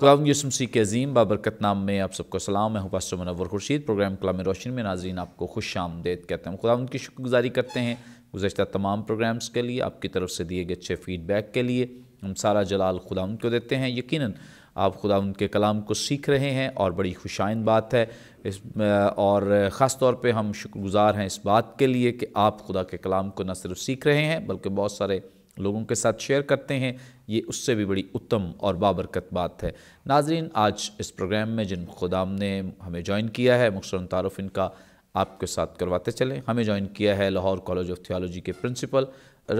खुदा यूसम सी के अजीम बाबरकत नाम में आप सबको सलाम मैं हूँ मनवर खुर्शीद प्रोग्राम कलाम रोशन में नाजरीन आपको खुश आमदेद कहते हैं खुदा उनकी शुक्रगुजारी करते हैं गुजशत तमाम प्रोग्राम्स के लिए आपकी तरफ से दिए गए अच्छे फीडबैक के लिए हम सारा जलाल खुदा उनको देते हैं यकीन आप खुदा उनके कलाम को सीख रहे हैं और बड़ी खुशाइन बात है इस और ख़ास तौर पर हम शुक्रगुज़ार हैं इस बात के लिए कि आप खुदा के कलाम को न सिर्फ सीख रहे हैं बल्कि बहुत सारे लोगों के साथ शेयर करते हैं ये उससे भी बड़ी उत्तम और बाबरकत बात है नाजरीन आज इस प्रोग्राम में जिन खुदाम ने हमें ज्वाइन किया है मुख्तर तारफ़ इनका आपके साथ करवाते चलें हमें ज्वाइन किया है लाहौर कॉलेज ऑफ थियोलॉजी के principal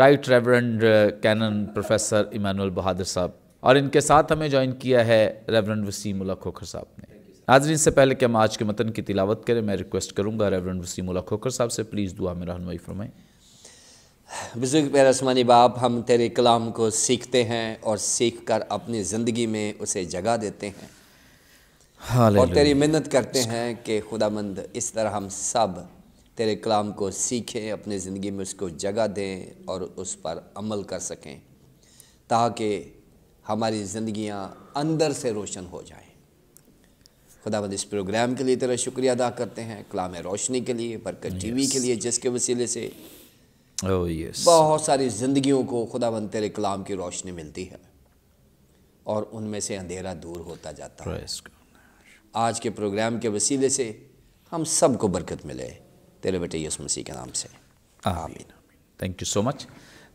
right reverend canon professor Emmanuel Bahadur साहब और इनके साथ हमें ज्वाइन किया है रेवरेंड वसीम उल्ला खोखर साहब ने नाजरीन से पहले कि हम आज के मतन की तिलावत करें मैं रिक्वेस्ट करूँगा रेवरेंड उल्ला खोखर साहब से प्लीज़ दुआ में रहनमई फरमाएँ बुज़ुर्ग मेरा बाप हम तेरे कलाम को सीखते हैं और सीख कर अपनी ज़िंदगी में उसे जगह देते हैं हाँ और तेरी मिन्नत करते हैं कि खुदामंद इस तरह हम सब तेरे कलाम को सीखें अपनी ज़िंदगी में उसको जगह दें और उस पर अमल कर सकें ताकि हमारी ज़िंदियाँ अंदर से रोशन हो जाएं मंद इस प्रोग्राम के लिए तेरा शुक्रिया अदा करते हैं कलाम रोशनी के लिए बरकत टीवी के लिए जिसके वसीले से oh, yes. बहुत सारी ज़िंदगियों को खुदा बन तेरे कलाम की रोशनी मिलती है और उनमें से अंधेरा दूर होता जाता है आज के प्रोग्राम के वसीले से हम सबको बरकत मिले तेरे बेटे यस मसीह के नाम से आमीन थैंक यू सो मच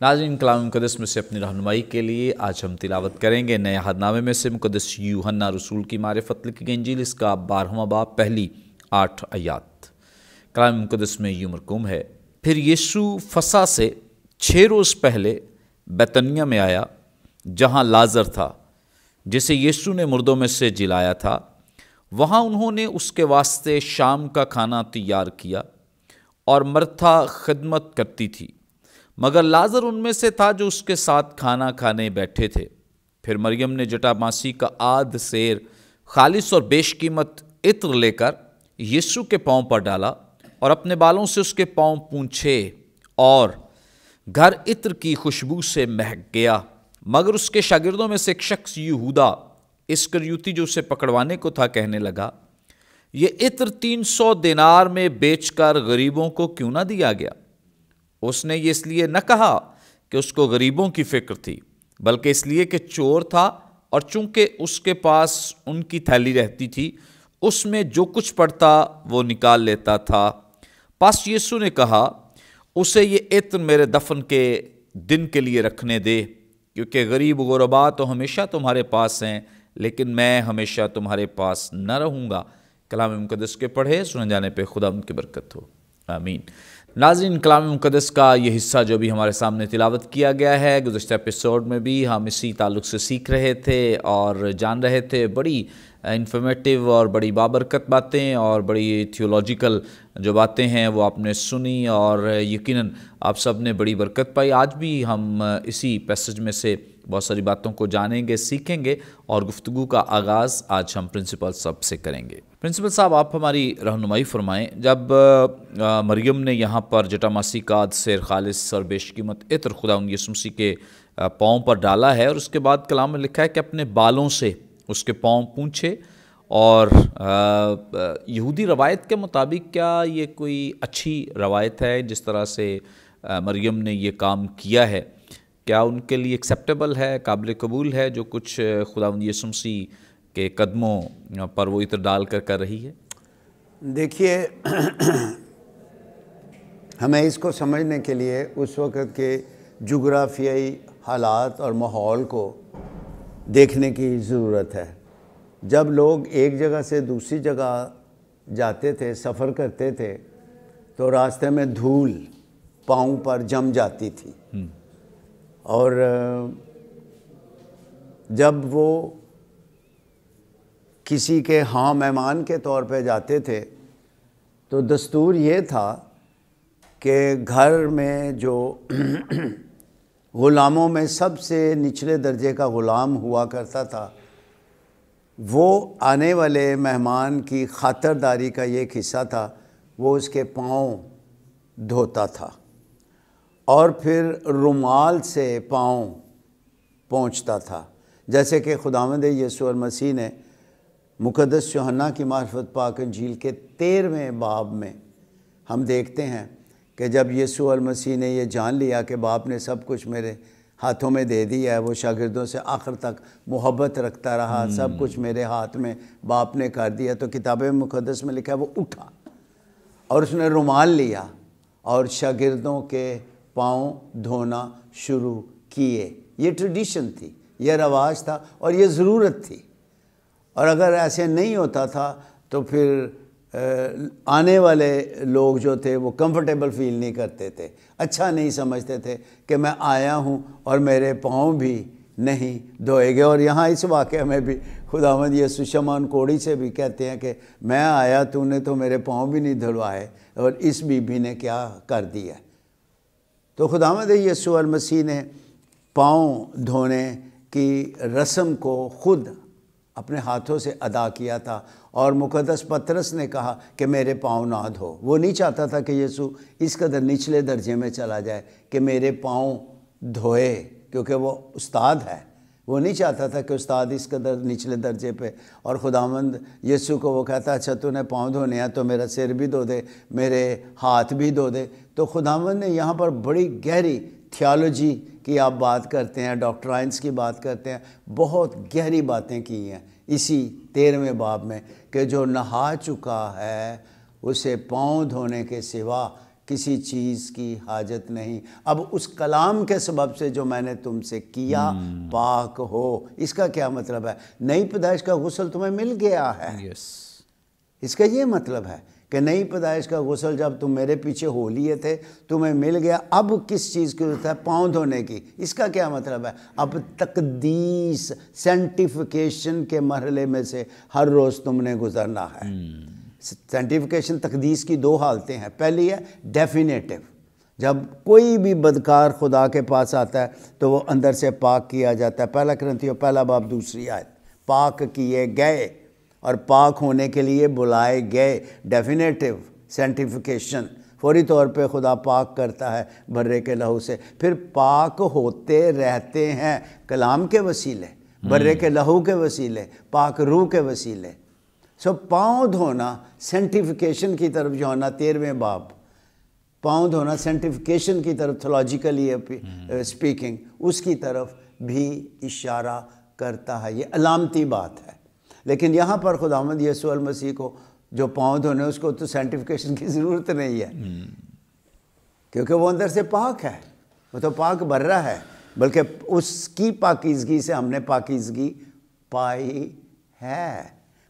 नाजरीन कलाम मुकदस में से अपनी रहनुमाई के लिए आज हम तिलावत करेंगे नए हदनामे में से मुकदस यूहन्ना रसूल की मारफत लिखी गई गंजील इसका बारहवा बाप पहली आठ अयात कलाम मुकदस में यू मरकूम है फिर यीशु फसा से छः रोज़ पहले बैतनिया में आया जहाँ लाजर था जिसे यीशु ने मुर्दों में से जिलाया था वहाँ उन्होंने उसके वास्ते शाम का खाना तैयार किया और मर्था खिदमत करती थी मगर लाजर उनमें से था जो उसके साथ खाना खाने बैठे थे फिर मरियम ने जटामासी का आध शेर खालिश और बेशकीमत इत्र लेकर यीशु के पाँव पर डाला और अपने बालों से उसके पाँव पूछे और घर इत्र की खुशबू से महक गया मगर उसके शागिर्दों में से एक शख्स यहूदा इसकरयूती जो उसे पकड़वाने को था कहने लगा ये इत्र 300 सौ दिनार में बेचकर गरीबों को क्यों ना दिया गया उसने ये इसलिए न कहा कि उसको गरीबों की फिक्र थी बल्कि इसलिए कि चोर था और चूंकि उसके पास उनकी थैली रहती थी उसमें जो कुछ पड़ता वो निकाल लेता था पास यीशु ने कहा उसे ये इत्र मेरे दफन के दिन के लिए रखने दे क्योंकि गरीब गुरबा तो हमेशा तुम्हारे पास हैं लेकिन मैं हमेशा तुम्हारे पास न रहूँगा कलाम मुकदस के पढ़े सुने जाने पर खुदा उनकी बरकत हो आमीन नाजिन कलाम मुकदस का ये हिस्सा जो भी हमारे सामने तिलावत किया गया है गुजशत एपिसोड में भी हम इसी ताल्लुक़ से सीख रहे थे और जान रहे थे बड़ी इन्फॉर्मेटिव और बड़ी बाबरकत बातें और बड़ी थियोलॉजिकल जो बातें हैं वो आपने सुनी और यकीनन आप सब ने बड़ी बरकत पाई आज भी हम इसी पैसेज में से बहुत सारी बातों को जानेंगे सीखेंगे और गुफ्तु का आगाज़ आज हम प्रिंसिपल साहब से करेंगे प्रिंसिपल साहब आप हमारी रहनुमाई फरमाएँ जब मरियम ने यहाँ पर मासी काद शेर खालिद और बेशकीमत इतर खुदा यसुमसी के पाँव पर डाला है और उसके बाद कलाम में लिखा है कि अपने बालों से उसके पाँव पूछे और यहूदी रवायत के मुताबिक क्या ये कोई अच्छी रवायत है जिस तरह से मरियम ने ये काम किया है क्या उनके लिए एक्सेप्टेबल है काबिल कबूल है जो कुछ खुदा यसुमसी के कदमों पर वो इतर डाल कर कर रही है देखिए हमें इसको समझने के लिए उस वक़्त के जुग्राफियाई हालात और माहौल को देखने की ज़रूरत है जब लोग एक जगह से दूसरी जगह जाते थे सफ़र करते थे तो रास्ते में धूल पाँव पर जम जाती थी हम्म। और जब वो किसी के हाँ मेहमान के तौर पे जाते थे तो दस्तूर ये था कि घर में जो ग़ुलामों में सबसे निचले दर्जे का ग़ुलाम हुआ करता था वो आने वाले मेहमान की खातरदारी का एक हिस्सा था वो उसके पाँव धोता था और फिर रुमाल से पाँव पहुँचता था जैसे कि खुदावंद यसू मसीह ने मुकदस सुहन्ना की मार्फत पाक झील के तेरहवें बाब में हम देखते हैं कि जब यीशु और मसीह ने यह जान लिया कि बाप ने सब कुछ मेरे हाथों में दे दिया है वो शागिर्दों से आखिर तक मोहब्बत रखता रहा हम्म। सब कुछ मेरे हाथ में बाप ने कर दिया तो किताब मुकदस में लिखा है वो उठा और उसने रुमाल लिया और शागिर्दों के पाँव धोना शुरू किए ये ट्रेडिशन थी ये रवाज था और ये ज़रूरत थी और अगर ऐसे नहीं होता था तो फिर आने वाले लोग जो थे वो कंफर्टेबल फील नहीं करते थे अच्छा नहीं समझते थे कि मैं आया हूँ और मेरे पाँव भी नहीं धोए गए और यहाँ इस वाक़े में भी खुदावंद ये सुषमान कोड़ी से भी कहते हैं कि मैं आया तूने तो मेरे पाँव भी नहीं धुलवाए और इस बीबी ने क्या कर दिया तो खुदावंद यसु और मसीह ने पाँव धोने की रस्म को खुद अपने हाथों से अदा किया था और मुकदस पत्रस ने कहा कि मेरे पाँव ना धो वो नहीं चाहता था कि यीशु इस कदर निचले दर्जे में चला जाए कि मेरे पाँव धोए क्योंकि वो उस्ताद है वो नहीं चाहता था कि उस्ताद इस कदर निचले दर्जे पे और खुदामंद यीशु को वो कहता अच्छा तूने पाँव धोने हैं तो मेरा सिर भी धो दे मेरे हाथ भी धो दे तो खुदामंद ने यहाँ पर बड़ी गहरी थियोलॉजी की आप बात करते हैं डॉक्ट्राइंस की बात करते हैं बहुत गहरी बातें की हैं इसी तेरहवें बाब में कि जो नहा चुका है उसे पाँव धोने के सिवा किसी चीज़ की हाजत नहीं अब उस कलाम के सबब से जो मैंने तुमसे किया हम्म। पाक हो इसका क्या मतलब है नई पैदाइश का गसल तुम्हें मिल गया है yes. इसका ये मतलब है कि नहीं पता इसका गसल जब तुम मेरे पीछे हो लिए थे तुम्हें मिल गया अब किस चीज़ की जरूरत है पाँव धोने की इसका क्या मतलब है अब तकदीस सेंटिफिकेशन के मरहले में से हर रोज़ तुमने गुजरना है सेंटिफिकेशन हम्म। तकदीस की दो हालतें हैं पहली है डेफिनेटिव जब कोई भी बदकार खुदा के पास आता है तो वो अंदर से पाक किया जाता है पहला क्रंथियो पहला बाप दूसरी आयत पाक किए गए और पाक होने के लिए बुलाए गए डेफिनेटिव सेंटिफिकेशन फौरी तौर पे खुदा पाक करता है बर्रे के लहू से फिर पाक होते रहते हैं कलाम के वसीले बर्रे के हम्म। लहू के वसीले पाक रूह के वसीले सो पाँव धोना सेंटिफिकेशन की तरफ जो होना तेरहवें बाप पाँव धोना सेंटिफिकेशन की तरफ थोलॉजिकली स्पीकिंग हम्म। उसकी तरफ भी इशारा करता है ये अलामती बात है लेकिन यहाँ पर खुदामद यसू मसीह को जो पाँव धोने उसको तो साइंटिफिकेशन की ज़रूरत नहीं है क्योंकि वो अंदर से पाक है वो तो पाक बर्रा है बल्कि उसकी पाकिजगी से हमने पाकिजगी पाई है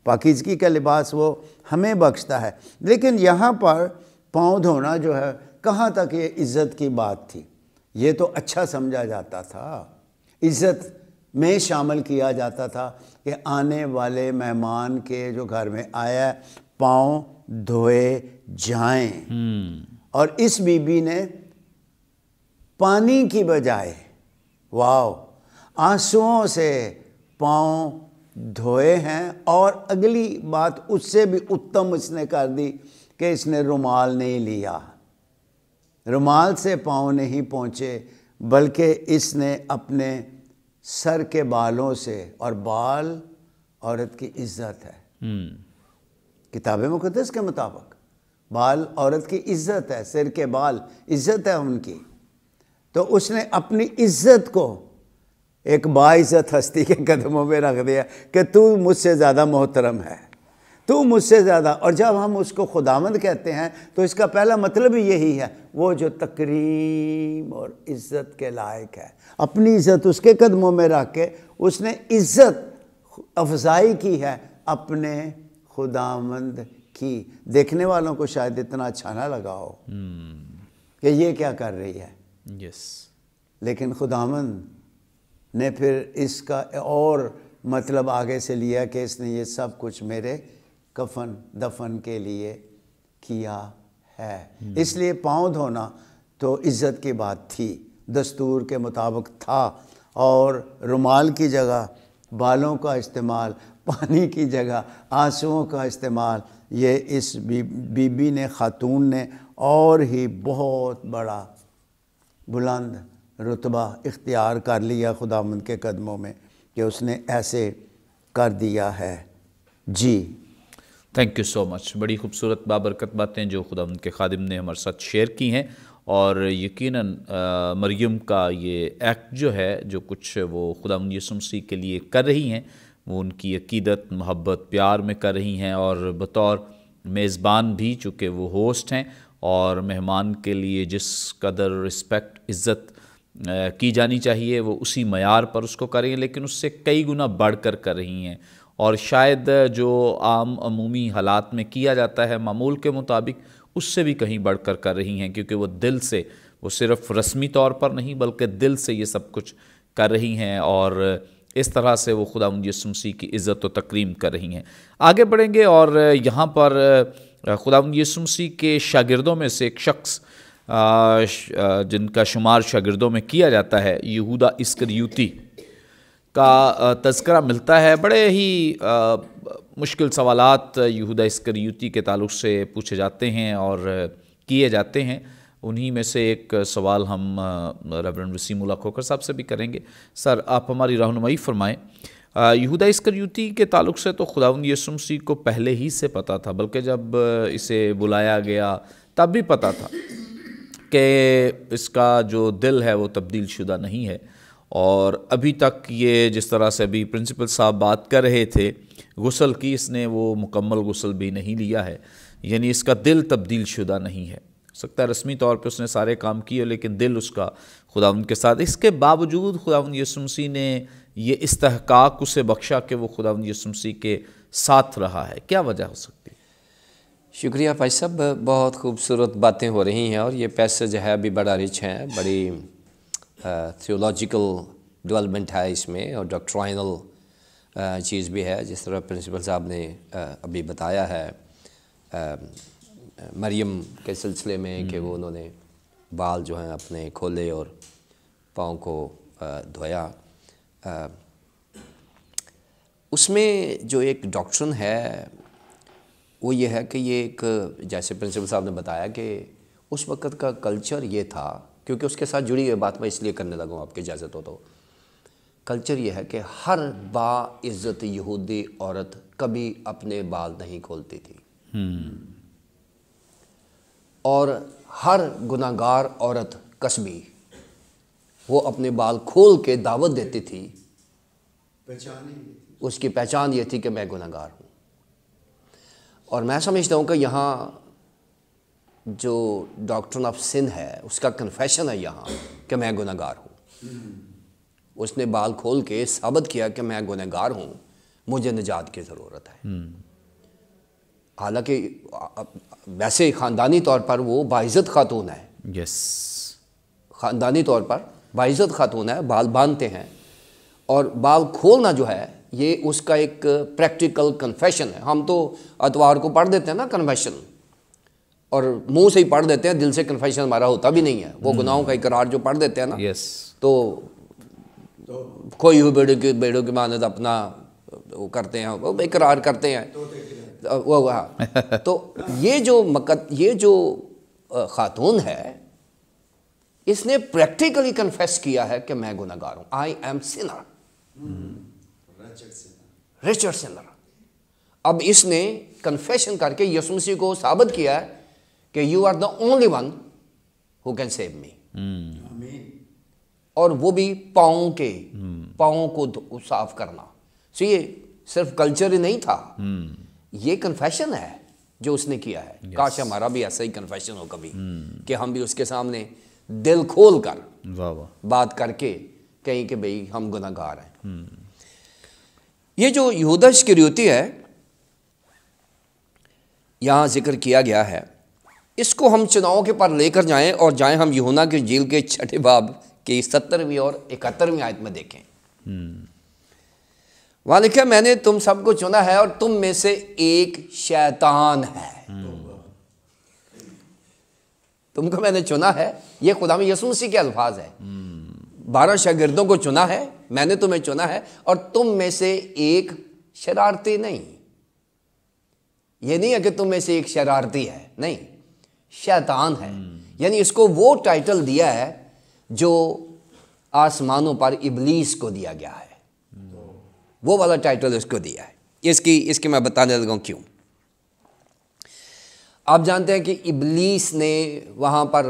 पाकिजगी का लिबास वो हमें बख्शता है लेकिन यहाँ पर पाँव धोना जो है कहाँ तक ये इज़्ज़त की बात थी ये तो अच्छा समझा जाता था इज़्ज़त में शामिल किया जाता था कि आने वाले मेहमान के जो घर में आया पाँव धोए जाएं हम्म। और इस बीबी ने पानी की बजाय वाओ आंसुओं से पाँव धोए हैं और अगली बात उससे भी उत्तम इसने कर दी कि इसने रुमाल नहीं लिया रुमाल से पाँव नहीं पहुँचे बल्कि इसने अपने सर के बालों से और बाल औरत की इज्जत है हम्म। किताब मुकदस के मुताबिक बाल औरत की इज्जत है सिर के बाल इज्जत है उनकी तो उसने अपनी इज्जत को एक बाइज़त हस्ती के कदमों में रख दिया कि तू मुझसे ज़्यादा मोहतरम है तू मुझसे ज़्यादा और जब हम उसको खुदामंद कहते हैं तो इसका पहला मतलब ही यही है वो जो तकरीम और इज़्ज़त के लायक है अपनी इज़्ज़त उसके कदमों में रख के उसने इज़्ज़त अफजाई की है अपने खुदामंद की देखने वालों को शायद इतना अच्छा ना लगा हो हम्म। कि ये क्या कर रही है यस लेकिन खुदामंद ने फिर इसका और मतलब आगे से लिया कि इसने ये सब कुछ मेरे कफन दफन के लिए किया है हम्म। इसलिए पाँव धोना तो इज़्ज़त की बात थी दस्तूर के मुताबिक था और रुमाल की जगह बालों का इस्तेमाल पानी की जगह आंसुओं का इस्तेमाल ये इस बी, बीबी ने ख़ातून ने और ही बहुत बड़ा बुलंद रुतबा इख्तियार कर लिया खुदा के कदमों में कि उसने ऐसे कर दिया है जी थैंक यू सो मच बड़ी खूबसूरत बाबरकत बातें जो खुदा उनके खादिम ने हमारे साथ शेयर की हैं और यकीन मरियम का ये एक्ट जो है जो कुछ वो खुदा यसुमसी के लिए कर रही हैं वो उनकी अकीदत मोहब्बत प्यार में कर रही हैं और बतौर मेज़बान भी चूँकि वो होस्ट हैं और मेहमान के लिए जिस कदर रिस्पेक्ट इज़्ज़त की जानी चाहिए वो उसी मैार पर उसको करें लेकिन उससे कई गुना बढ़ कर कर रही हैं और शायद जो आम अमूमी हालात में किया जाता है मामूल के मुताबिक उससे भी कहीं बढ़कर कर रही हैं क्योंकि वो दिल से वो सिर्फ रस्मी तौर पर नहीं बल्कि दिल से ये सब कुछ कर रही हैं और इस तरह से वो खुदा यसुमसी की इज़्ज़त व तकरीम कर रही हैं आगे बढ़ेंगे और यहाँ पर खुदा यसुमसी के शागिर्दों में से एक शख्स जिनका शुमार शागिर्दों में किया जाता है यहूदा यूती का तस्करा मिलता है बड़े ही आ, मुश्किल यहूद यहूदा युति के ताल्लुक से पूछे जाते हैं और किए जाते हैं उन्हीं में से एक सवाल हम वसीम वसीमुल्ला खोकर साहब से भी करेंगे सर आप हमारी रहनुमाई फरमाएँ यहूदा युति के ताल्लुक से तो खुदाउन यसुमसी को पहले ही से पता था बल्कि जब इसे बुलाया गया तब भी पता था कि इसका जो दिल है वो तब्दील शुदा नहीं है और अभी तक ये जिस तरह से अभी प्रिंसिपल साहब बात कर रहे थे गसल की इसने वो मुकम्मल गसल भी नहीं लिया है यानी इसका दिल तब्दील शुदा नहीं है सकता है रस्मी तौर पर उसने सारे काम किए लेकिन दिल उसका खुदा के साथ इसके बावजूद खुदा यसुमसी ने ये इसहकाक उसे बख्शा कि वो खुदा यसुमसी के साथ रहा है क्या वजह हो सकती है शुक्रिया भाई साहब बहुत खूबसूरत बातें हो रही हैं और ये पैसेज है अभी बड़ा रिच है बड़ी थियोलॉजिकल uh, डेवलपमेंट है इसमें और डॉक्ट्राइनल uh, चीज़ भी है जिस तरह प्रिंसिपल साहब ने uh, अभी बताया है um, मरियम के सिलसिले में कि हम्म। वो उन्होंने बाल जो हैं अपने खोले और पाँव को धोया उसमें जो एक डॉक्ट्रन है वो ये है कि ये एक जैसे प्रिंसिपल साहब ने बताया कि उस वक़्त का कल्चर ये था क्योंकि उसके साथ जुड़ी हुई बात मैं इसलिए करने लगा हूँ आपकी इजाज़त हो तो कल्चर यह है कि हर बाज़्ज़त यहूदी औरत कभी अपने बाल नहीं खोलती थी हम्म। और हर गुनागार औरत कस्बी वो अपने बाल खोल के दावत देती थी पहचान उसकी पहचान ये थी कि मैं गुनागार हूँ और मैं समझता हूँ कि यहाँ जो डॉक्टर ऑफ सिंध है उसका कन्फेशन है यहाँ कि मैं गुनागार हूँ उसने बाल खोल के साबित किया कि मैं गुनागार हूँ मुझे निजात की ज़रूरत है हम्म। हालांकि वैसे ख़ानदानी तौर पर वो बाइज़त खातून है यस ख़ानदानी तौर पर बाइज़त खातून है बाल बांधते हैं और बाल खोलना जो है ये उसका एक प्रैक्टिकल कन्फेशन है हम तो अतवार को पढ़ देते हैं ना कन्फेशन और मुंह से ही पढ़ देते हैं दिल से कन्फेशन हमारा होता भी नहीं है वो हम्म। गुनाहों का इकरार जो पढ़ देते हैं ना यस तो खोई हुई बेड़ों की बेड़ों की मानद अपना वो करते हैं वो इकरार करते हैं तो वो हाँ तो ये जो मकत ये जो खातून है इसने प्रैक्टिकली कन्फेस किया है कि मैं गुनागार हूं I am sinner Richard sinner अब इसने कन्फेशन करके यसुमसी को साबित किया है कि you are the only one who can save me और वो भी पाओ के hmm. पाओ को साफ करना सो ये सिर्फ कल्चर ही नहीं था hmm. ये कन्फेशन है जो उसने किया है yes. काश हमारा भी ऐसा ही कन्फेशन हो कभी hmm. कि हम भी उसके सामने दिल खोल कर wow. बात करके कहीं कि भाई हम गुनागार हैं hmm. ये जो की शक्रियोती है यहां जिक्र किया गया है इसको हम चुनाव के पर लेकर जाएं और जाएं हम यहुना के जेल के छठे बाब के सत्तरवीं और इकहत्तरवीं आयत में देखें हम्म। वहां लिखा मैंने तुम सबको चुना है और तुम में से एक शैतान है हम्म। तुमको मैंने चुना है ये खुदा में यसूसी के अल्फाज है हम्म। बारह शागिर्दों को चुना है मैंने तुम्हें चुना है और तुम में से एक शरारती नहीं ये नहीं है कि तुम में से एक शरारती है नहीं शैतान है हम्म। यानी इसको वो टाइटल दिया है जो आसमानों पर इबलीस को दिया गया है वो वाला टाइटल इसको दिया है इसकी इसकी मैं बताने लगा क्यों आप जानते हैं कि इबलीस ने वहाँ पर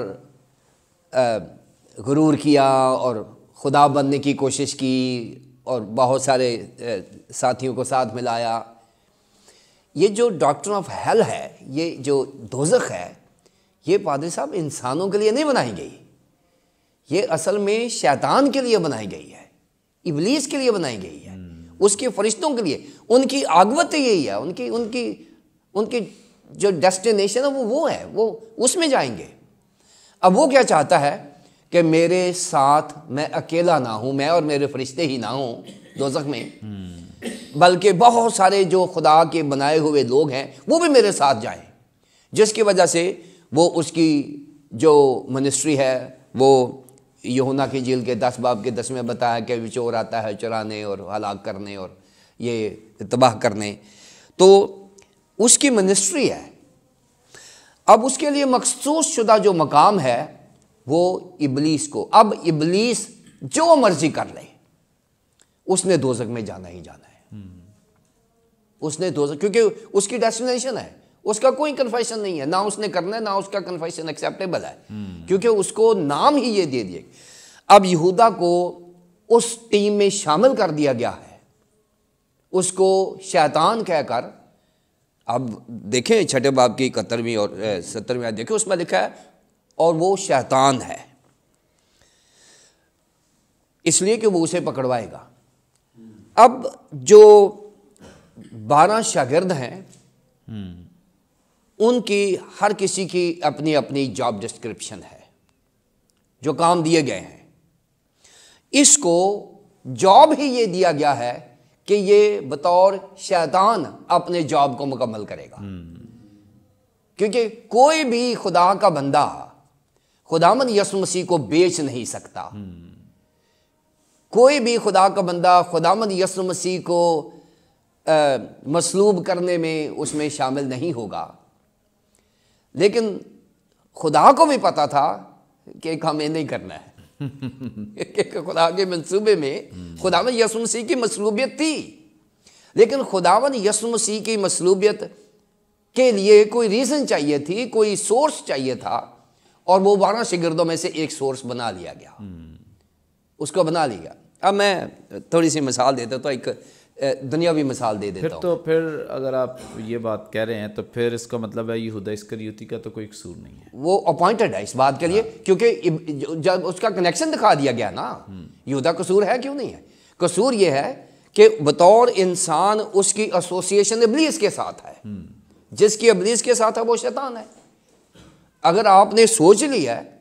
गुरूर किया और खुदा बनने की कोशिश की और बहुत सारे साथियों को साथ मिलाया ये जो डॉक्टर ऑफ हेल है ये जो दोजख है ये पादरी साहब इंसानों के लिए नहीं बनाई गई ये असल में शैतान के लिए बनाई गई है इबलीस के लिए बनाई गई है उसके फरिश्तों के लिए उनकी आगवत यही है उनकी उनकी उनकी जो डेस्टिनेशन है वो वो है वो उसमें जाएंगे अब वो क्या चाहता है कि मेरे साथ मैं अकेला ना हूँ मैं और मेरे फरिश्ते ही ना हूँ दोजख में बल्कि बहुत सारे जो खुदा के बनाए हुए लोग हैं वो भी मेरे साथ जाएं जिसकी वजह से वो उसकी जो मिनिस्ट्री है वो यहुना की झील के दस बाब के दस में बताया कि चोर आता है चुराने और हलाक करने और ये तबाह करने तो उसकी मिनिस्ट्री है अब उसके लिए मखसूस शुदा जो मकाम है वो इबलीस को अब इबलीस जो मर्जी कर ले उसने दोजक में जाना ही जाना है हम्म। उसने दोजक क्योंकि उसकी डेस्टिनेशन है उसका कोई कन्फेशन नहीं है ना उसने करना है ना उसका कन्फेशन एक्सेप्टेबल है हम्म। क्योंकि उसको नाम ही ये दे दिए अब यहूदा को उस टीम में शामिल कर दिया गया है उसको शैतान कहकर अब देखें छठे बाब की इकहत्तरवीं और सत्तरवीं देखें उसमें लिखा है और वो शैतान है इसलिए कि वो उसे पकड़वाएगा अब जो बारह शागिर्द हैं हम्म। उनकी हर किसी की अपनी अपनी जॉब डिस्क्रिप्शन है जो काम दिए गए हैं इसको जॉब ही ये दिया गया है कि ये बतौर शैतान अपने जॉब को मुकम्मल करेगा हम्म। क्योंकि कोई भी खुदा का बंदा खुदाम यसु मसीह को बेच नहीं सकता हम्म। कोई भी खुदा का बंदा खुदाम यसु मसीह को मसलूब करने में उसमें शामिल नहीं होगा लेकिन खुदा को भी पता था कि हमें नहीं करना है खुदा के मंसूबे में खुदावन यसु मसीह की मसलूबियत थी लेकिन खुदावन यसु मसीह की मसलूबियत के लिए कोई रीज़न चाहिए थी कोई सोर्स चाहिए था और वो बारह शिगिरदों में से एक सोर्स बना लिया गया हम्म। उसको बना लिया अब मैं थोड़ी सी मिसाल देता तो एक दुनियावी मिसाल दे देता फिर तो फिर अगर आप ये बात कह रहे हैं तो फिर इसका मतलब है यहूदा इसकर युति का तो कोई कसूर नहीं है वो अपॉइंटेड है इस बात के लिए हाँ। क्योंकि जब उसका कनेक्शन दिखा दिया गया ना हम्म। यहूदा कसूर है क्यों नहीं है कसूर ये है कि बतौर इंसान उसकी एसोसिएशन इबलीस के साथ है हम्म। जिसकी इबलीस के साथ है वो शैतान है अगर आपने सोच लिया है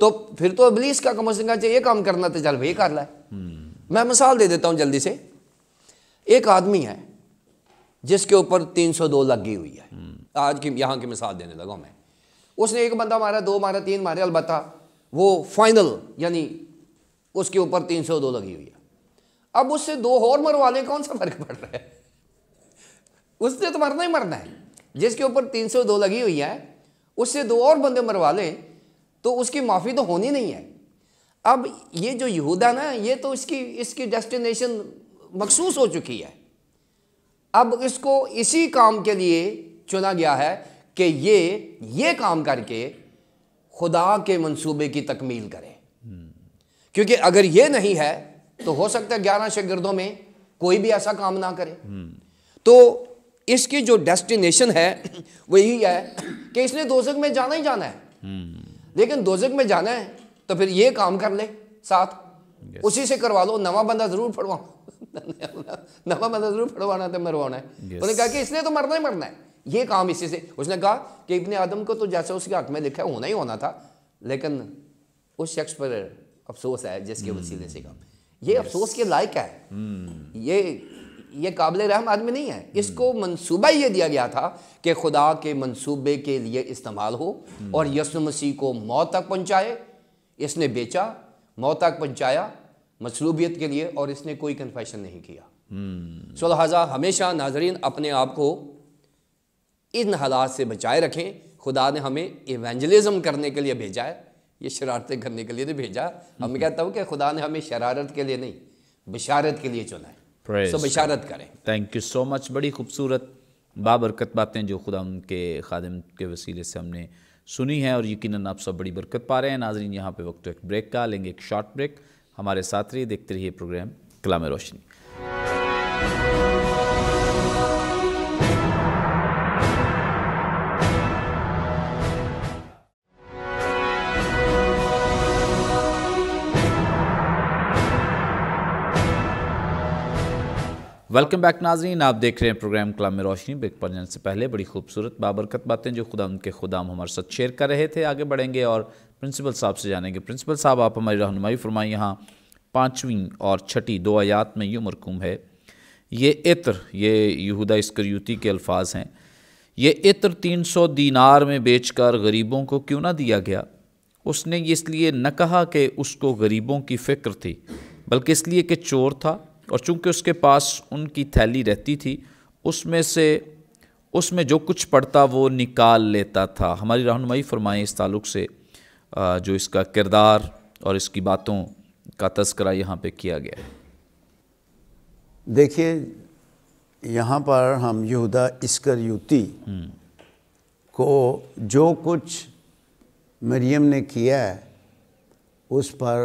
तो फिर तो इबलीस का कम से कम ये काम करना तो चल भाई कर ला हम्म। मैं मिसाल दे देता हूँ जल्दी से एक आदमी है जिसके ऊपर 302 लगी हुई है आज की यहाँ की मिसाल देने लगा मैं उसने एक बंदा मारा दो मारा तीन मारे अलबत् वो फाइनल यानी उसके ऊपर 302 लगी हुई है अब उससे दो और मरवा लें कौन सा फर्क पड़ रहा है उसने तो मरना ही मरना है जिसके ऊपर 302 लगी हुई है उससे दो और बंदे मरवा लें तो उसकी माफ़ी तो होनी नहीं है अब ये जो यहूदा ना ये तो इसकी इसकी डेस्टिनेशन मखसूस हो चुकी है अब इसको इसी काम के लिए चुना गया है कि ये ये काम करके खुदा के मंसूबे की तकमील करें क्योंकि अगर ये नहीं है तो हो सकता है ग्यारह शगिर्दों में कोई भी ऐसा काम ना करे तो इसकी जो डेस्टिनेशन है वो यही है कि इसने दोजक में जाना ही जाना है लेकिन दोजक में जाना है तो फिर ये काम कर ले साथ उसी से करवा लो नवा बंदा जरूर फड़वाओ नवा मदद जरूर फड़वाना तो मरवाना है उन्होंने कहा कि इसलिए तो मरना ही मरना है ये काम इसी से उसने कहा कि इब्ने आदम को तो जैसे उसके हक में लिखा होना ही होना था लेकिन उस शख्स पर अफसोस है जिसके hmm. वसीले से काम ये yes. अफसोस के लायक है hmm. ये ये काबिल रहम आदमी नहीं है इसको मंसूबा ये दिया गया था कि खुदा के मंसूबे के लिए इस्तेमाल हो और यसु मसीह को मौत तक पहुंचाए इसने बेचा मौत तक पहुंचाया मसलूबियत के लिए और इसने कोई कन्फेशन नहीं किया सो लिहाजा हमेशा नाजरीन अपने आप को इन हालात से बचाए रखें खुदा ने हमें इवेंजलिज्म करने के लिए भेजा है ये शरारतें करने के लिए नहीं भेजा हम कहता हूँ कि खुदा ने हमें शरारत के लिए नहीं बशारत के लिए चुना है सो बशारत करें थैंक यू सो मच बड़ी खूबसूरत बाबरकत बातें जो खुदा उनके खादम के वसीले से हमने सुनी है और यकीन आप सब बड़ी बरकत पा रहे हैं नाजरीन यहाँ पे वक्त एक ब्रेक का लेंगे एक शॉर्ट ब्रेक हमारे साथ रहिए देखते रहिए programme Kalam Roshni welcome back नाजरीन आप देख रहे हैं प्रोग्राम कलाम में रोशनी ब्रेक पर जाने से पहले बड़ी खूबसूरत बाबरकत बातें जो खुदा उनके खुदाम हमारे साथ शेयर कर रहे थे आगे बढ़ेंगे और प्रिंसिपल साहब से जानेंगे प्रिंसिपल साहब आप हमारी रहनुमाई फरमाएँ यहाँ पाँचवीं और छठी दो आयात में यूँ मरकूम है ये इत्र ये यहूदा इसकरयूती के अल्फाज हैं ये इत्र तीन सौ दीनार में बेचकर गरीबों को क्यों ना दिया गया उसने ये इसलिए न कहा कि उसको गरीबों की फ़िक्र थी बल्कि इसलिए कि चोर था और चूंकि उसके पास उनकी थैली रहती थी उसमें से उसमें जो कुछ पड़ता वो निकाल लेता था हमारी रहनुमाई फरमाएँ इस ताल्लुक़ से जो इसका किरदार और इसकी बातों का तस्करा यहाँ पे किया गया है देखिए यहाँ पर हम यहूदा इसकर युति हम्म। को जो कुछ मरियम ने किया है उस पर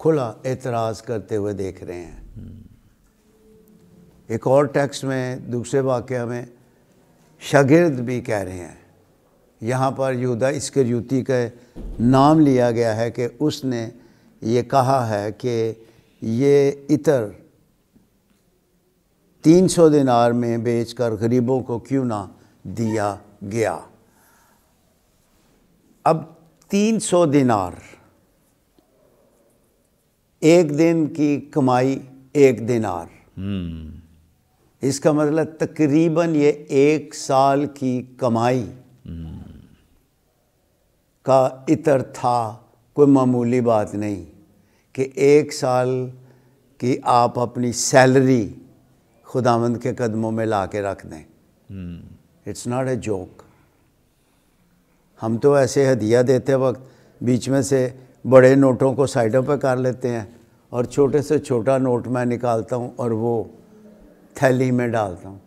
खुला एतराज़ करते हुए देख रहे हैं हम्म। एक और टेक्स्ट में दूसरे वाक्य में शागिर्द भी कह रहे हैं यहाँ पर यहूदा इसके युती का नाम लिया गया है कि उसने ये कहा है कि ये इतर तीन सौ दिनार में बेचकर गरीबों को क्यों ना दिया गया अब तीन सौ दिनार एक दिन की कमाई एक दिनार hmm. हम्म। इसका मतलब तकरीबन ये एक साल की कमाई का इतर था कोई मामूली बात नहीं कि एक साल की आप अपनी सैलरी खुदावंद के कदमों में ला के रख दें इट्स नॉट ए जोक हम तो ऐसे हदिया देते वक्त बीच में से बड़े नोटों को साइडों पर कर लेते हैं और छोटे से छोटा नोट मैं निकालता हूँ और वो थैली में डालता हूँ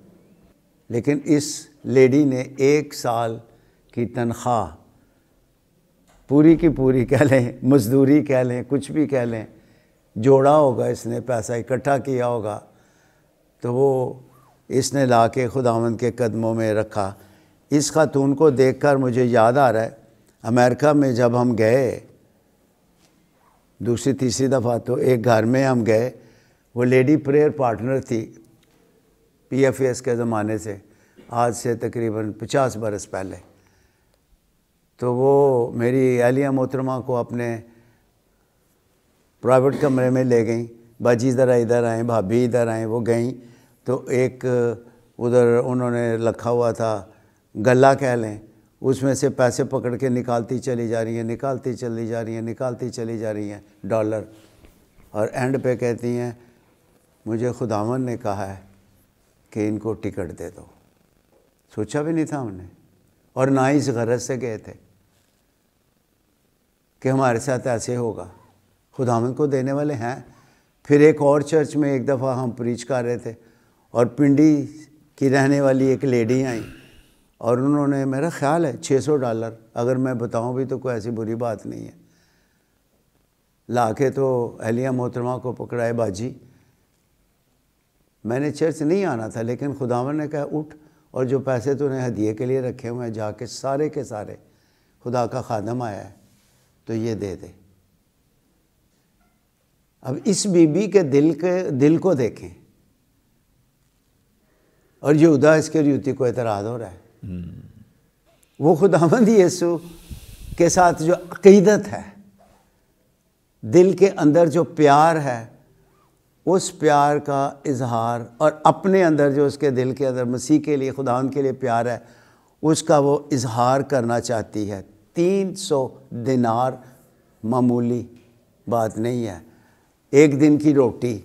लेकिन इस लेडी ने एक साल की तनख्वाह पूरी की पूरी कह लें मजदूरी कह लें कुछ भी कह लें जोड़ा होगा इसने पैसा इकट्ठा किया होगा तो वो इसने ला के खुदावंद के कदमों में रखा इस खातून को देखकर मुझे याद आ रहा है अमेरिका में जब हम गए दूसरी तीसरी दफ़ा तो एक घर में हम गए वो लेडी प्रेयर पार्टनर थी पीएफएस के ज़माने से आज से तकरीबन 50 बरस पहले तो वो मेरी अलिया मोहतरमा को अपने प्राइवेट कमरे में ले गई बाजी ज़रा इधर आए भाभी इधर आए वो गई तो एक उधर उन्होंने रखा हुआ था गला कह लें उसमें से पैसे पकड़ के निकालती चली जा रही हैं निकालती चली जा रही हैं निकालती चली जा रही हैं डॉलर और एंड पे कहती हैं मुझे खुदावन ने कहा है कि इनको टिकट दे दो सोचा भी नहीं था हमने और ना ही इस गरज से गए थे कि हमारे साथ ऐसे होगा खुदावन को देने वाले हैं फिर एक और चर्च में एक दफ़ा हम प्रीच कर रहे थे और पिंडी की रहने वाली एक लेडी आई और उन्होंने मेरा ख्याल है 600 डॉलर अगर मैं बताऊं भी तो कोई ऐसी बुरी बात नहीं है ला के तो अहलिया मोहतरमा को पकड़ाए बाजी मैंने चर्च नहीं आना था लेकिन खुदावन ने कहा उठ और जो पैसे तूने हदिए के लिए रखे हुए हैं जाके सारे के सारे खुदा का खादम आया है तो ये दे दे अब इस बीबी के दिल के दिल को देखें और उदा इसके युति को एतराज़ हो रहा है वो खुदावंद यीशु के साथ जो अकीदत है दिल के अंदर जो प्यार है उस प्यार का इजहार और अपने अंदर जो उसके दिल के अंदर मसीह के लिए खुदा के लिए प्यार है उसका वो इजहार करना चाहती है तीन सौ दिनार मामूली बात नहीं है एक दिन की रोटी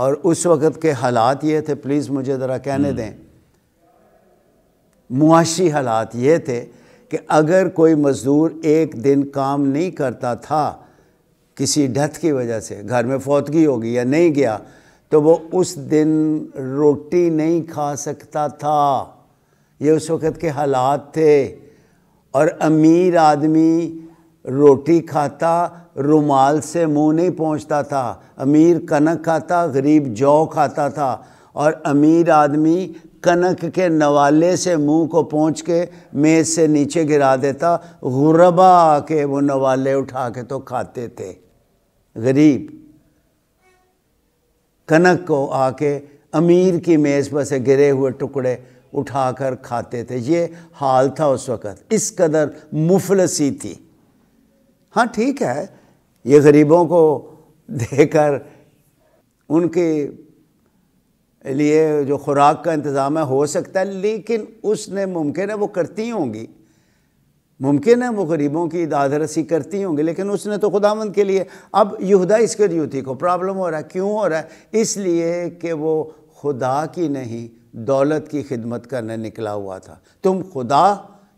और उस वक़्त के हालात ये थे प्लीज़ मुझे ज़रा कहने हम्म। दें मुआशी हालात ये थे कि अगर कोई मज़दूर एक दिन काम नहीं करता था किसी डेथ की वजह से घर में फौतगी होगी या नहीं गया तो वो उस दिन रोटी नहीं खा सकता था ये उस वक़्त के हालात थे और अमीर आदमी रोटी खाता रुमाल से मुंह नहीं पहुंचता था अमीर कनक खाता गरीब जौ खाता था और अमीर आदमी कनक के नवाले से मुंह को पहुंच के मेज़ से नीचे गिरा देता गुरबा आके वो नवाले उठा के तो खाते थे गरीब कनक को आके अमीर की मेज़ पर से गिरे हुए टुकड़े उठाकर खाते थे ये हाल था उस वक़्त इस कदर मुफलसी थी हाँ ठीक है ये गरीबों को देकर उनके लिए जो खुराक का इंतज़ाम है हो सकता है लेकिन उसने मुमकिन है वो करती होंगी मुमकिन है वो गरीबों की दाद रसी करती होंगी लेकिन उसने तो खुदावंद के लिए अब युदा इसके जूती को प्रॉब्लम हो रहा है क्यों हो रहा है इसलिए कि वो खुदा की नहीं दौलत की खिदमत करने निकला हुआ था तुम खुदा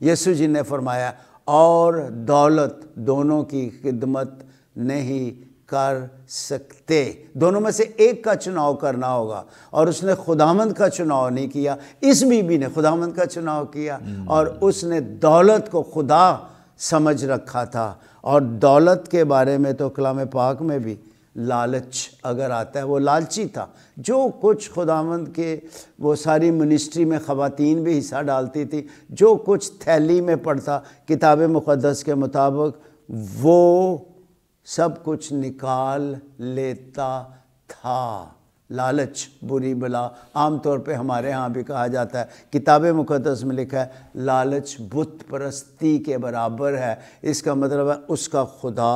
यसु जी ने फरमाया और दौलत दोनों की खिदमत नहीं कर सकते दोनों में से एक का चुनाव करना होगा और उसने खुदामंद का चुनाव नहीं किया इस बीबी ने खुदामंद का चुनाव किया हम्म। और उसने दौलत को खुदा समझ रखा था और दौलत के बारे में तो कलाम पाक में भी लालच अगर आता है वो लालची था जो कुछ खुदामंद के वो सारी मिनिस्ट्री में ख़वातीन भी हिस्सा डालती थी जो कुछ थैली में पड़ता किताब मुक़दस के मुताबिक वो सब कुछ निकाल लेता था लालच बुरी बला आमतौर पे हमारे यहाँ भी कहा जाता है किताब मुकदस में लिखा है लालच बुत परस्ती के बराबर है इसका मतलब है उसका खुदा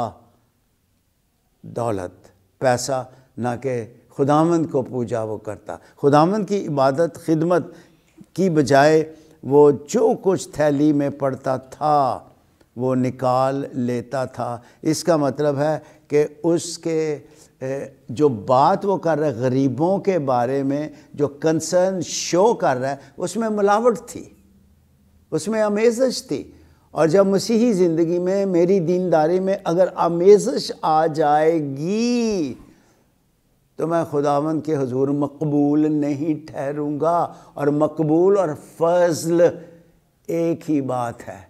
दौलत पैसा ना कि खुदामंद को पूजा वो करता खुदामंद की इबादत खिदमत की बजाय वो जो कुछ थैली में पड़ता था वो निकाल लेता था इसका मतलब है कि उसके जो बात वो कर रहा है गरीबों के बारे में जो कंसर्न शो कर रहा है उसमें मिलावट थी उसमें अमेजश थी और जब मसीही ज़िंदगी में मेरी दीनदारी में अगर अमेजश आ जाएगी तो मैं खुदावंद के हजूर मकबूल नहीं ठहरूँगा और मकबूल और फजल एक ही बात है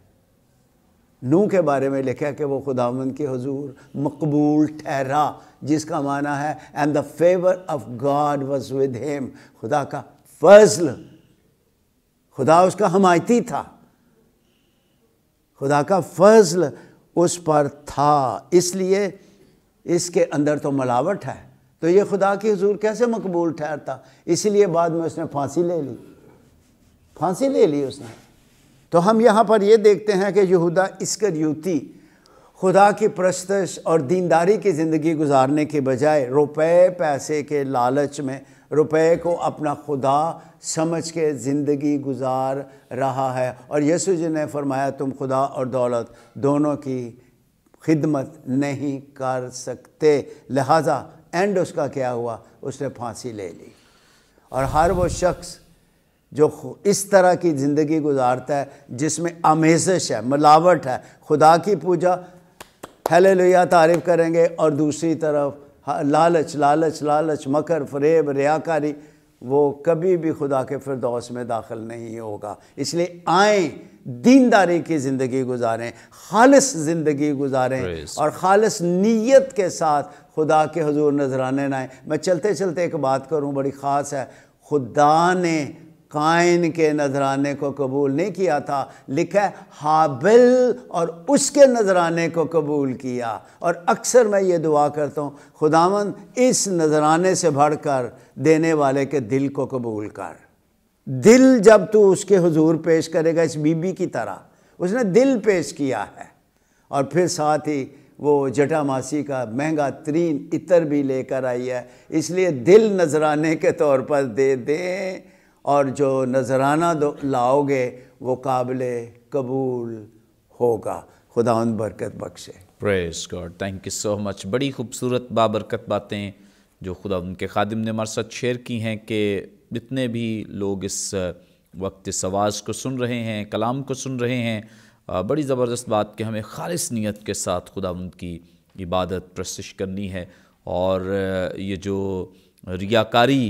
नू के बारे में लिखा कि वो खुदावंद के हजूर मकबूल ठहरा जिसका माना है and the favour of God was with him खुदा का फजल खुदा उसका हमायती था खुदा का फजल उस पर था इसलिए इसके अंदर तो मिलावट है तो ये खुदा की हजूर कैसे मकबूल ठहरता इसीलिए बाद में उसने फांसी ले ली फांसी ले ली उसने तो हम यहाँ पर यह देखते हैं कि यहूदा इसकर युति खुदा की प्रस्तश और दीनदारी की ज़िंदगी गुजारने के बजाय रुपए पैसे के लालच में रुपए को अपना खुदा समझ के ज़िंदगी गुजार रहा है और यसु जी ने फरमाया तुम खुदा और दौलत दोनों की खिदमत नहीं कर सकते लिहाजा एंड उसका क्या हुआ उसने फांसी ले ली और हर वो शख्स जो इस तरह की ज़िंदगी गुजारता है जिसमें आमेजश है मिलावट है खुदा की पूजा हेले लोहिया तारीफ़ करेंगे और दूसरी तरफ लालच लालच लालच मकर फरेब रियाकारी वो कभी भी खुदा के फिरदौस में दाखिल नहीं होगा इसलिए आए दीनदारी की ज़िंदगी गुजारें खालस ज़िंदगी गुजारें और खालस नीयत के साथ खुदा के हजूर नजराने ना आए मैं चलते चलते एक बात करूं बड़ी ख़ास है खुदा ने कायन के नजराने को कबूल नहीं किया था लिखा है हाबिल और उसके नजराने को कबूल किया और अक्सर मैं ये दुआ करता हूँ खुदावन इस नजराने से भरकर देने वाले के दिल को कबूल कर दिल जब तू उसके हुजूर पेश करेगा इस बीबी की तरह उसने दिल पेश किया है और फिर साथ ही वो जटा मासी का महंगा तरीन इतर भी लेकर आई है इसलिए दिल नजराने के तौर पर दे दें और जो नजराना लाओगे वो काबिल कबूल होगा खुदा उन बरकत बख्शे praise God thank you so much बड़ी खूबसूरत बाबरकत बातें जो खुदा उनके खादिम ने हमारे साथ शेयर की हैं कि जितने भी लोग इस वक्त इस आवाज़ को सुन रहे हैं कलाम को सुन रहे हैं बड़ी ज़बरदस्त बात कि हमें ख़ालिश नीयत के साथ खुदा उनकी इबादत प्रस्तश करनी है और ये जो रियाकारी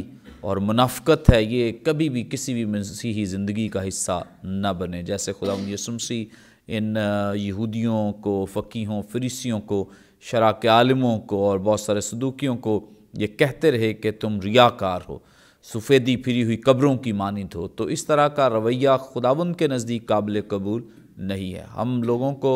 और मुनाफ़त है ये कभी भी किसी भी मसीही ज़िंदगी का हिस्सा न बने जैसे खुदा यसुमसी इन यहूदियों को फ़कीहों फ्रीसीियों को शराक आलमों को और बहुत सारे सदूकीियों को ये कहते रहे कि तुम रियाकार हो सफ़ेदी फिरी हुई कब्रों की मानद हो तो इस तरह का रवैया खुदावंद के नज़दीक काबिल कबूल नहीं है हम लोगों को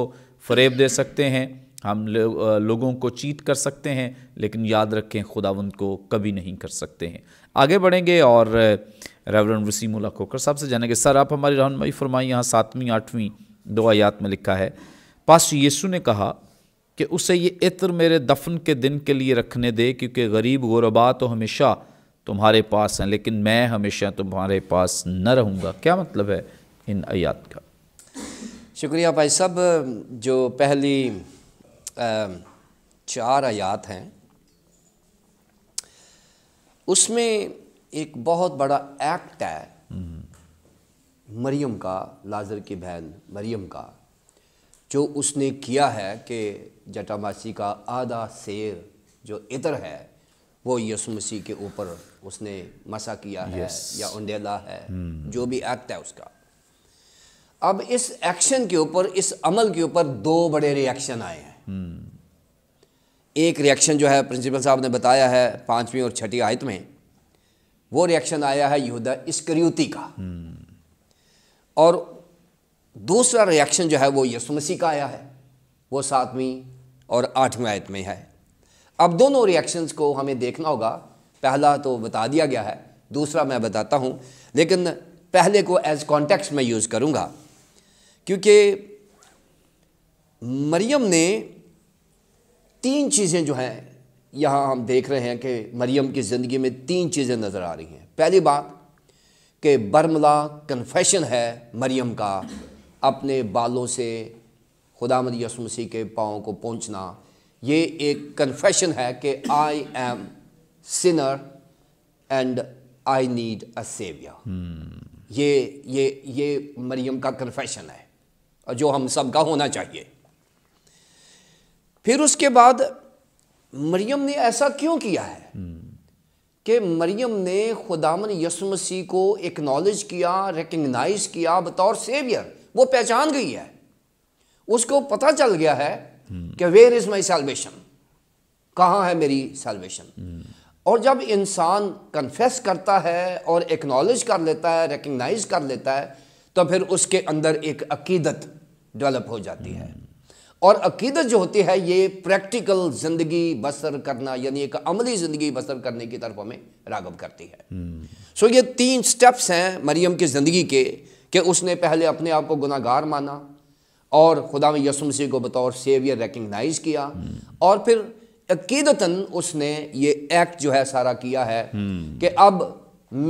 फरेब दे सकते हैं हम लोगों को चीत कर सकते हैं लेकिन याद रखें खुदावंद को कभी नहीं कर सकते हैं आगे बढ़ेंगे और वसीम वसीमुल्ला खोकर साहब से जानेंगे सर आप हमारी रहनमई फरमाई यहाँ सातवीं आठवीं दो आयात में लिखा है पास यीशु ने कहा कि उसे ये इत्र मेरे दफन के दिन के लिए रखने दे क्योंकि गरीब गौरबा तो हमेशा तुम्हारे पास हैं लेकिन मैं हमेशा तुम्हारे पास न रहूँगा क्या मतलब है इन आयात का शुक्रिया भाई साहब जो पहली आ, चार आयात हैं उसमें एक बहुत बड़ा एक्ट है मरियम का लाजर की बहन मरियम का जो उसने किया है कि जटामासी का आधा शेर जो इतर है वो यसु मसीह के ऊपर उसने मसा किया है या उंडेला है hmm. जो भी एक्ट है उसका अब इस एक्शन के ऊपर इस अमल के ऊपर दो बड़े रिएक्शन आए हैं hmm. एक रिएक्शन जो है प्रिंसिपल साहब ने बताया है पाँचवीं और छठी आयत में वो रिएक्शन आया है यहूदा इसक्रियुति का हम्म। और दूसरा रिएक्शन जो है वो यसु मसीह का आया है वो सातवीं और आठवीं आयत में है अब दोनों रिएक्शंस को हमें देखना होगा पहला तो बता दिया गया है दूसरा मैं बताता हूँ लेकिन पहले को एज कॉन्टेक्स्ट में यूज़ करूँगा क्योंकि मरियम ने तीन चीज़ें जो हैं यहाँ हम देख रहे हैं कि मरियम की ज़िंदगी में तीन चीज़ें नज़र आ रही हैं पहली बात कि बर्मला कन्फेशन है मरियम का अपने बालों से खुदा मद यसमसी के पाँव को पहुँचना ये एक कन्फेशन है कि I am sinner and I need a saviour ये ये ये मरियम का कन्फेशन है और जो हम सब का होना चाहिए फिर उसके बाद मरियम ने ऐसा क्यों किया है कि मरियम ने खुदामन यसु मसीह को एक्नॉलेज किया रिकग्नाइज किया बतौर सेवियर वो पहचान गई है उसको पता चल गया है कि वेयर इज माई सेल्वेशन कहाँ है मेरी सेल्वेशन और जब इंसान कन्फेस करता है और एक्नॉलेज कर लेता है रिकग्नाइज कर लेता है तो फिर उसके अंदर एक अकीदत डेवलप हो जाती है और अकीदत जो होती है ये प्रैक्टिकल ज़िंदगी बसर करना यानी एक अमली ज़िंदगी बसर करने की तरफ हमें रागब करती है सो हम्म। so ये तीन स्टेप्स हैं मरियम की ज़िंदगी के कि उसने पहले अपने आप को गुनागार माना और खुदा में यसुम को बतौर सेवियर रिकगनाइज किया हम्म। और फिर अकीदतन उसने ये एक्ट जो है सारा किया है हम्म। कि अब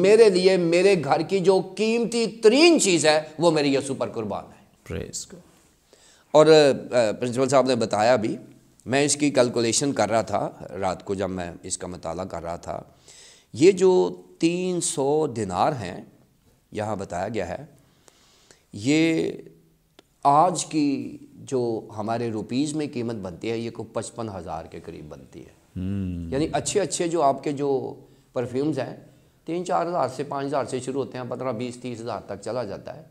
मेरे लिए मेरे घर की जो कीमती तरीन चीज़ है वो मेरे यसु पर कुर्बान है और प्रिंसिपल साहब ने बताया भी मैं इसकी कैलकुलेशन कर रहा था रात को जब मैं इसका मताल कर रहा था ये जो 300 दिनार हैं यहाँ बताया गया है ये आज की जो हमारे रुपीज़ में कीमत बनती है ये को पचपन हज़ार के करीब बनती है hmm. यानी अच्छे अच्छे जो आपके जो परफ्यूम्स हैं तीन चार हज़ार से पाँच हज़ार से शुरू होते हैं पंद्रह बीस तीस हज़ार तक चला जाता है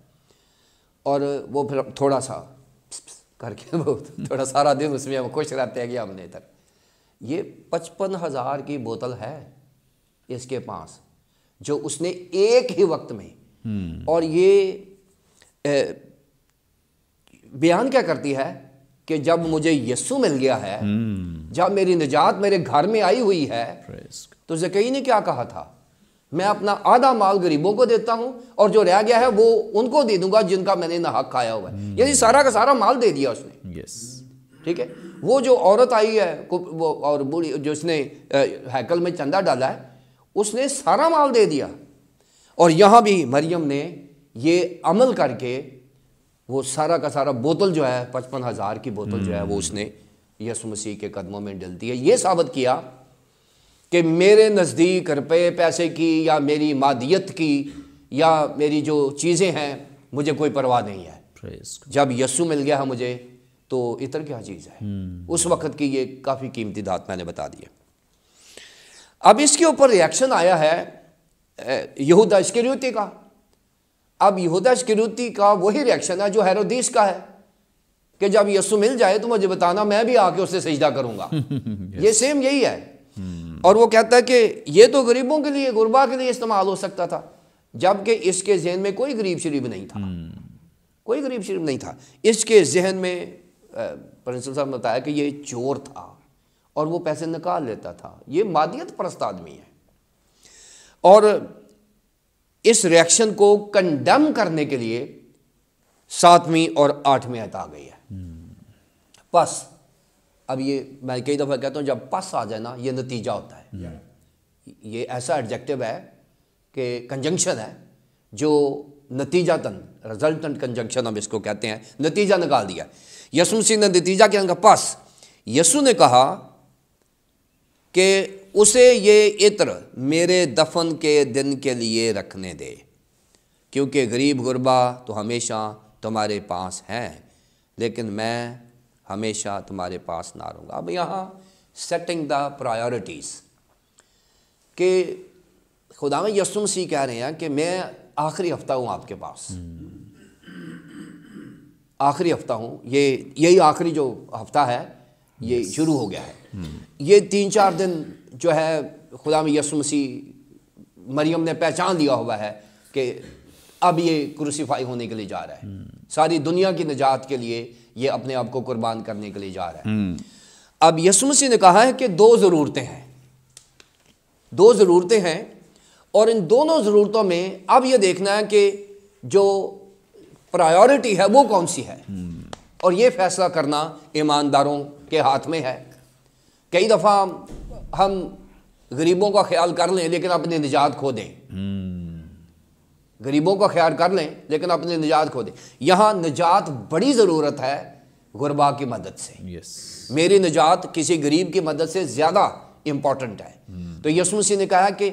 और वो फिर थोड़ा सा करके वो थोड़ा सारा दिन उसमें हम खुश रहते हैं कि हमने इधर ये पचपन हज़ार की बोतल है इसके पास जो उसने एक ही वक्त में हम्म। और ये ए, बयान क्या करती है कि जब मुझे यस्सु मिल गया है हम्म। जब मेरी निजात मेरे घर में आई हुई है तो जकई ने क्या कहा था मैं अपना आधा माल गरीबों को देता हूं और जो रह गया है वो उनको दे दूंगा जिनका मैंने ना हक खाया हुआ है hmm. यानी सारा का सारा माल दे दिया उसने यस ठीक है वो जो औरत आई है वो और बूढ़ी जो उसने हैकल में चंदा डाला है उसने सारा माल दे दिया और यहाँ भी मरियम ने ये अमल करके वो सारा का सारा बोतल जो है पचपन हज़ार की बोतल जो है hmm. वो उसने यसु मसीह के कदमों में डलती है ये साबित किया कि मेरे नज़दीक रुपये पैसे की या मेरी मादियत की या मेरी जो चीज़ें हैं मुझे कोई परवाह नहीं है जब यस्सु मिल गया है मुझे तो इतर क्या चीज़ है hmm. उस वक़्त की ये काफ़ी कीमती धात मैंने बता दी अब इसके ऊपर रिएक्शन आया है यहूदा इश्करूती का अब यहूदा इश्करूती का वही रिएक्शन है जो हैरोदीस का है कि जब यस्सु मिल जाए तो मुझे बताना मैं भी आके उससे सजदा करूँगा ये सेम यही है और वो कहता है कि ये तो गरीबों के लिए गुरबा के लिए इस्तेमाल हो सकता था जबकि इसके जहन में कोई गरीब शरीफ नहीं था हम्म। कोई गरीब शरीफ नहीं था इसके जहन में प्रिंसिपल साहब ने बताया कि ये चोर था और वो पैसे निकाल लेता था ये मादियत परस्त आदमी है और इस रिएक्शन को कंडम करने के लिए सातवीं और आठवीं आयत आ गई है हम्म। बस अब ये मैं कई दफ़ा कहता हूँ जब पस आ जाए ना ये नतीजा होता है ये ऐसा एडजेक्टिव है कि कंजंक्शन है जो नतीजातन रिजल्टन कंजंक्शन हम इसको कहते हैं नतीजा निकाल दिया यसु सिंह ने नतीजा क्या कहा पस यसु ने कहा कि उसे ये इत्र मेरे दफन के दिन के लिए रखने दे क्योंकि गरीब गुरबा तो हमेशा तुम्हारे पास हैं लेकिन मैं हमेशा तुम्हारे पास ना रहूँगा अब यहाँ सेटिंग द प्रायोरिटीज़ के खुदा में यसुम सी कह रहे हैं कि मैं आखिरी हफ्ता हूँ आपके पास आखिरी हफ्ता हूँ ये यही आखिरी जो हफ्ता है ये शुरू हो गया है hmm. ये तीन चार दिन जो है खुदा में यसुम सी मरियम ने पहचान लिया हुआ है कि अब ये क्रूसीफाई होने के लिए जा रहा है hmm. सारी दुनिया की निजात के लिए ये अपने आप को कुर्बान करने के लिए जा रहा है हम्म। अब यसु मसीह ने कहा है कि दो ज़रूरतें हैं दो ज़रूरतें हैं और इन दोनों ज़रूरतों में अब यह देखना है कि जो प्रायोरिटी है वो कौन सी है हम्म। और ये फैसला करना ईमानदारों के हाथ में है कई दफ़ा हम गरीबों का ख्याल कर लें लेकिन अपने निजात खो दें हम्म। गरीबों का ख्याल कर लें लेकिन अपने निजात खो दें यहाँ निजात बड़ी ज़रूरत है गुरबा की मदद से yes. मेरी निजात किसी गरीब की मदद से ज़्यादा इम्पॉर्टेंट है hmm. तो यसु ने कहा कि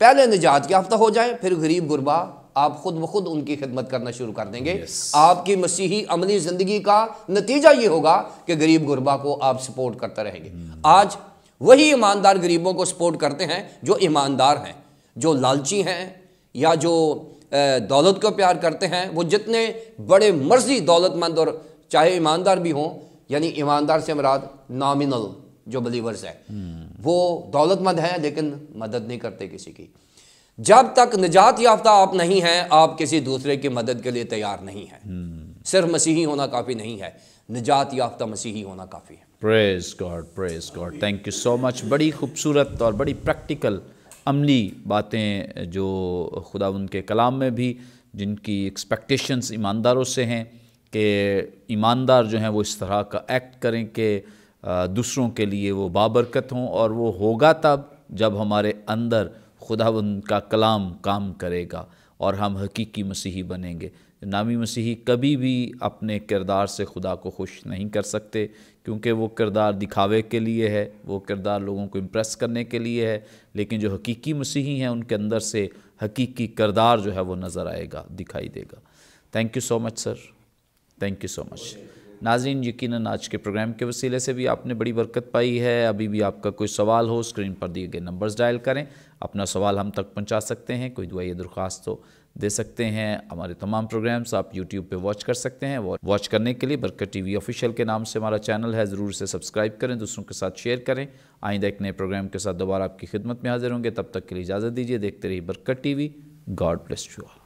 पहले निजात याफ्ता हो जाए फिर गरीब गुरबा आप खुद ब खुद उनकी खिदमत करना शुरू कर देंगे yes. आपकी मसीही अमली ज़िंदगी का नतीजा ये होगा कि गरीब गुरबा को आप सपोर्ट करते रहेंगे hmm. आज वही ईमानदार गरीबों को सपोर्ट करते हैं जो ईमानदार हैं जो लालची हैं या जो दौलत को प्यार करते हैं वो जितने बड़े मर्जी दौलतमंद और चाहे ईमानदार भी हों यानी ईमानदार से मराद नॉमिनल जो बिलीवर्स है वो दौलतमंद हैं लेकिन मदद नहीं करते किसी की जब तक निजात याफ्ता आप नहीं हैं आप किसी दूसरे की मदद के लिए तैयार नहीं हैं सिर्फ मसीही होना काफ़ी नहीं है निजात याफ्ता मसीही होना काफ़ी है praise God praise God thank you so much बड़ी खूबसूरत और बड़ी प्रैक्टिकल अमली बातें जो खुदा उनके कलाम में भी जिनकी एक्सपेक्टेशंस ईमानदारों से हैं कि ईमानदार जो हैं वो इस तरह का एक्ट करें कि दूसरों के लिए वो बाबरकत हों और वो होगा तब जब हमारे अंदर खुदा का कलाम काम करेगा और हम हकीकी मसीही बनेंगे नामी मसीही कभी भी अपने किरदार से खुदा को खुश नहीं कर सकते क्योंकि वो किरदार दिखावे के लिए है वो किरदार लोगों को इम्प्रेस करने के लिए है लेकिन जो हकीकी मसीही हैं उनके अंदर से हकीकी किरदार जो है वो नज़र आएगा दिखाई देगा thank you so much sir thank you so much नाजीन यकीन आज के प्रोग्राम के वसीले से भी आपने बड़ी बरकत पाई है अभी भी आपका कोई सवाल हो स्क्रीन पर दिए गए नंबर्स डायल करें अपना सवाल हम तक पहुँचा सकते हैं कोई दुआई दरख्वास्त हो दे सकते हैं हमारे तमाम प्रोग्राम्स आप यूट्यूब पे वॉच कर सकते हैं वॉच करने के लिए बरकत टीवी ऑफिशियल के नाम से हमारा चैनल है ज़रूर से सब्सक्राइब करें दूसरों के साथ शेयर करें आइंदा एक नए प्रोग्राम के साथ दोबारा आपकी खिदमत में हाजिर होंगे तब तक के लिए इजाज़त दीजिए देखते रहिए Barkat T V God bless you all